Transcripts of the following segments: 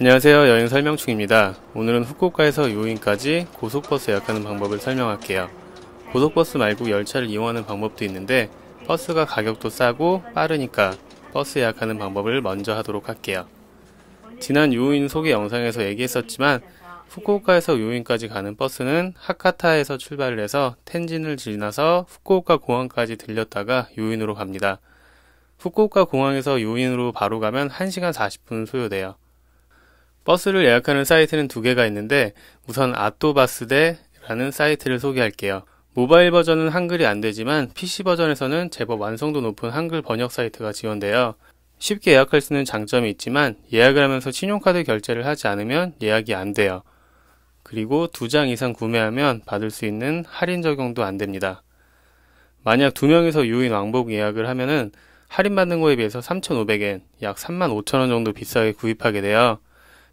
안녕하세요 여행 설명충입니다 오늘은 후쿠오카에서 요인까지 고속버스 예약하는 방법을 설명할게요 고속버스 말고 열차를 이용하는 방법도 있는데 버스가 가격도 싸고 빠르니까 버스 예약하는 방법을 먼저 하도록 할게요 지난 요인 소개 영상에서 얘기했었지만 후쿠오카에서 요인까지 가는 버스는 하카타에서 출발을 해서 텐진을 지나서 후쿠오카 공항까지 들렸다가 요인으로 갑니다 후쿠오카 공항에서 요인으로 바로 가면 1시간 40분 소요돼요 버스를 예약하는 사이트는 두 개가 있는데 우선 아또바스대라는 사이트를 소개할게요. 모바일 버전은 한글이 안 되지만 PC 버전에서는 제법 완성도 높은 한글 번역 사이트가 지원돼요. 쉽게 예약할 수 있는 장점이 있지만 예약을 하면서 신용카드 결제를 하지 않으면 예약이 안 돼요. 그리고 두 장 이상 구매하면 받을 수 있는 할인 적용도 안 됩니다. 만약 두 명이서 유인 왕복 예약을 하면은 할인받는 거에 비해서 3,500엔, 약 35,000원 정도 비싸게 구입하게 돼요.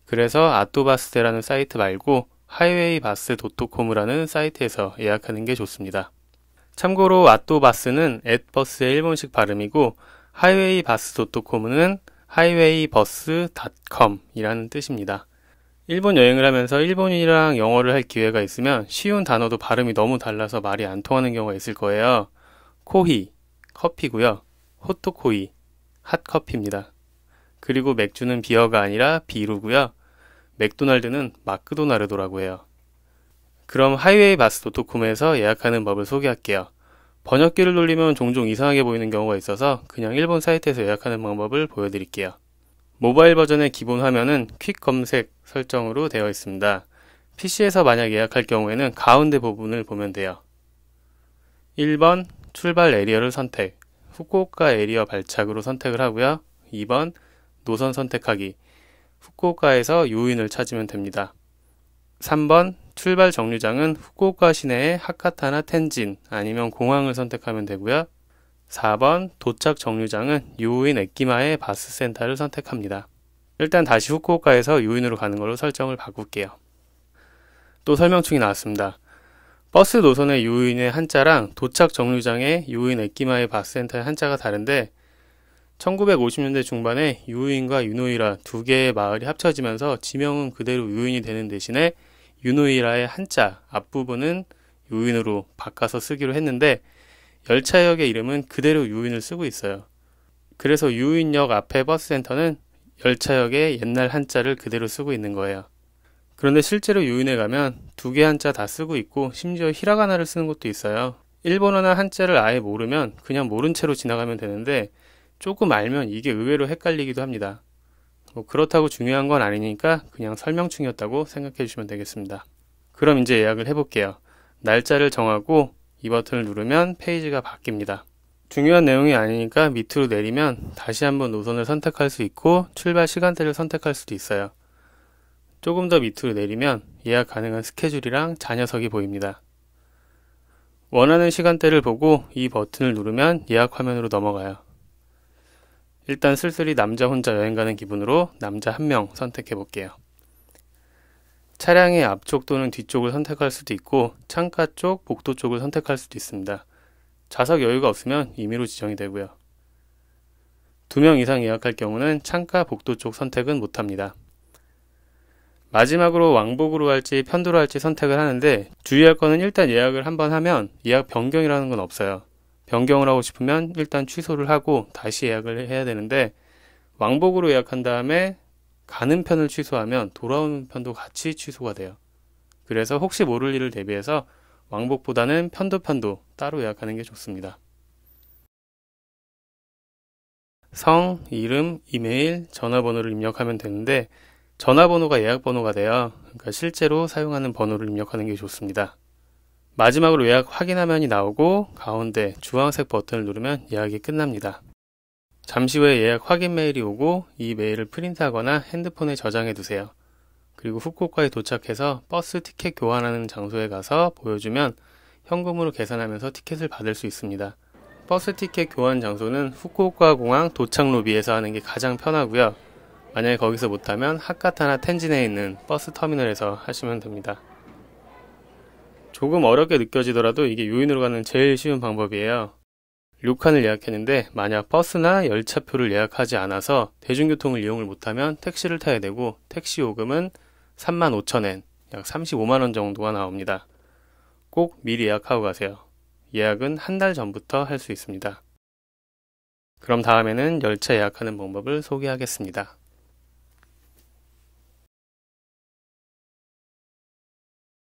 그래서 아토바스테라는 사이트 말고 하이웨이바스닷컴이라는 사이트에서 예약하는 게 좋습니다. 참고로 아토바스는 앱버스의 일본식 발음이고 하이웨이바스닷컴은 하이웨이버스 c o m 이라는 뜻입니다. 일본 여행을 하면서 일본이랑 영어를 할 기회가 있으면 쉬운 단어도 발음이 너무 달라서 말이 안 통하는 경우가 있을 거예요. 코히, 커피고요. 호토코히 핫커피입니다. 그리고 맥주는 비어가 아니라 비루고요. 맥도날드는 마크도나르도라고 해요. 그럼 하이웨이 바스도토콤에서 예약하는 법을 소개할게요. 번역기를 돌리면 종종 이상하게 보이는 경우가 있어서 그냥 일본 사이트에서 예약하는 방법을 보여드릴게요. 모바일 버전의 기본 화면은 퀵 검색 설정으로 되어 있습니다. PC에서 만약 예약할 경우에는 가운데 부분을 보면 돼요. 1번 출발 에리어를 선택, 후쿠오카 에리어 발착으로 선택을 하고요. 2번 노선 선택하기. 후쿠오카에서 요인을 찾으면 됩니다. 3번 출발 정류장은 후쿠오카 시내의 하카타나 텐진 아니면 공항을 선택하면 되고요. 4번 도착 정류장은 요인 에키마의 바스 센터를 선택합니다. 일단 다시 후쿠오카에서 요인으로 가는 걸로 설정을 바꿀게요. 또 설명충이 나왔습니다. 버스 노선의 요인의 한자랑 도착 정류장의 요인 에키마의 바스 센터의 한자가 다른데 1950년대 중반에 유인과 유노이라 두 개의 마을이 합쳐지면서 지명은 그대로 유인이 되는 대신에 유노이라의 한자 앞부분은 유인으로 바꿔서 쓰기로 했는데 열차역의 이름은 그대로 유인을 쓰고 있어요. 그래서 유인역 앞에 버스센터는 열차역의 옛날 한자를 그대로 쓰고 있는 거예요. 그런데 실제로 유인에 가면 두 개 한자 다 쓰고 있고 심지어 히라가나를 쓰는 것도 있어요. 일본어나 한자를 아예 모르면 그냥 모른 채로 지나가면 되는데 조금 알면 이게 의외로 헷갈리기도 합니다. 뭐 그렇다고 중요한 건 아니니까 그냥 설명충이었다고 생각해 주시면 되겠습니다. 그럼 이제 예약을 해볼게요. 날짜를 정하고 이 버튼을 누르면 페이지가 바뀝니다. 중요한 내용이 아니니까 밑으로 내리면 다시 한번 노선을 선택할 수 있고 출발 시간대를 선택할 수도 있어요. 조금 더 밑으로 내리면 예약 가능한 스케줄이랑 자녀석이 보입니다. 원하는 시간대를 보고 이 버튼을 누르면 예약 화면으로 넘어가요. 일단 슬슬이 남자 혼자 여행 가는 기분으로 남자 한 명 선택해 볼게요. 차량의 앞쪽 또는 뒤쪽을 선택할 수도 있고 창가 쪽, 복도 쪽을 선택할 수도 있습니다. 좌석 여유가 없으면 임의로 지정이 되고요. 두 명 이상 예약할 경우는 창가 복도 쪽 선택은 못합니다. 마지막으로 왕복으로 할지 편도로 할지 선택을 하는데 주의할 거는 일단 예약을 한번 하면 예약 변경이라는 건 없어요. 변경을 하고 싶으면 일단 취소를 하고 다시 예약을 해야 되는데 왕복으로 예약한 다음에 가는 편을 취소하면 돌아오는 편도 같이 취소가 돼요. 그래서 혹시 모를 일을 대비해서 왕복보다는 편도 편도 따로 예약하는 게 좋습니다. 성, 이름, 이메일, 전화번호를 입력하면 되는데 전화번호가 예약번호가 돼요. 그러니까 실제로 사용하는 번호를 입력하는 게 좋습니다. 마지막으로 예약 확인 화면이 나오고 가운데 주황색 버튼을 누르면 예약이 끝납니다. 잠시 후에 예약 확인 메일이 오고 이 메일을 프린트하거나 핸드폰에 저장해 두세요. 그리고 후쿠오카에 도착해서 버스 티켓 교환하는 장소에 가서 보여주면 현금으로 계산하면서 티켓을 받을 수 있습니다. 버스 티켓 교환 장소는 후쿠오카 공항 도착 로비에서 하는 게 가장 편하고요. 만약에 거기서 못하면 하카타나 텐진에 있는 버스 터미널에서 하시면 됩니다. 조금 어렵게 느껴지더라도 이게 요인으로 가는 제일 쉬운 방법이에요. 료칸을 예약했는데 만약 버스나 열차표를 예약하지 않아서 대중교통을 이용을 못하면 택시를 타야 되고 택시 요금은 35,000엔, 약 35만원 정도가 나옵니다. 꼭 미리 예약하고 가세요. 예약은 한 달 전부터 할 수 있습니다. 그럼 다음에는 열차 예약하는 방법을 소개하겠습니다.